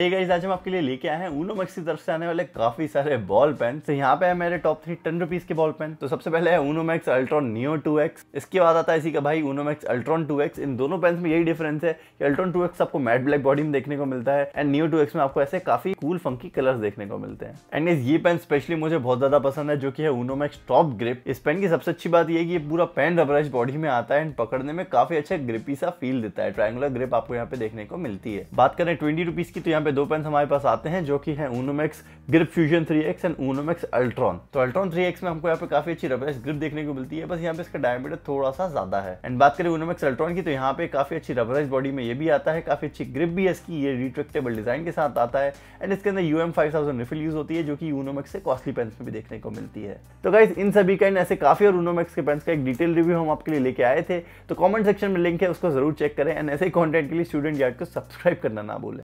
ठीक है आज हम आपके लिए लेके आए हैं ऊनो मैक्स की तरफ से आने वाले काफ़ी सारे बॉल पेन तो यहाँ पे है मेरे टॉप थ्री टेन रुपीज़ के बॉल पेन तो सबसे पहले है Unomax Ultron Neo two X इसके बाद आता है इसी का भाई Unomax Ultron two X इन दोनों पेन्स में यही डिफरेंस है कि अल्ट्रॉन टू एक्स आपको मैट ब्लैक बॉडी में देखने को मिलता है एंड नियो टू एक्स में आपको ऐसे काफ़ी कूल फंकी कलर देखने को मिलते हैं एंड इस ये पेन स्पेशली मुझे बहुत ज़्यादा पसंद है जो की है ऊनो मैक्स टॉप ग्रिप इस पेन की सबसे अच्छी बात यह की पूरा पेन रबराइज बॉडी में आता है एंड पकड़ने में काफ़ी अच्छा ग्रिपी सा फील देता है ट्राइंगुलर ग्रिप आपको यहाँ पे देखने को मिलती है बात करें ट्वेंटी रुपीज़ की तो यहाँ यहाँ पे दो पेन हमारे पास आते हैं जो कि है Unomax grip fusion 3x and Unomax Ultron तो अल्ट्रॉन 3x में हमको यहाँ पे काफी अच्छी रबरेस ग्रिप देखने को मिलती है बस यहाँ पे इसका डायमीटर थोड़ा सा ज्यादा है एंड बात करें ऊनोमैक्स अल्ट्रॉन की तो यहाँ पे काफी अच्छी रबरेस बॉडी में ये भी आता है काफी अच्छी ग्रिप भी है इसकी ये रिट्रेक्टेबल डिजाइन के साथ आता है एंड इसके अंदर यू एम रिफिल यूज होती है जो कि ऊनोमैक्स से कॉस्टली पेन्स में भी देखने को मिलती है तो गाइज इन सभी का ऐसे काफी और ऊनोमैक्स के पेन्स का एक डिटेल रिव्यू हम आपके लिए लेके आए थे तो कॉमेंट सेक्शन में लिंक है उसको जरूर चेक करें एंड ऐसे कॉन्टेंट के लिए स्टूडेंट यार्ड को सब्सक्राइब करना ना भूलें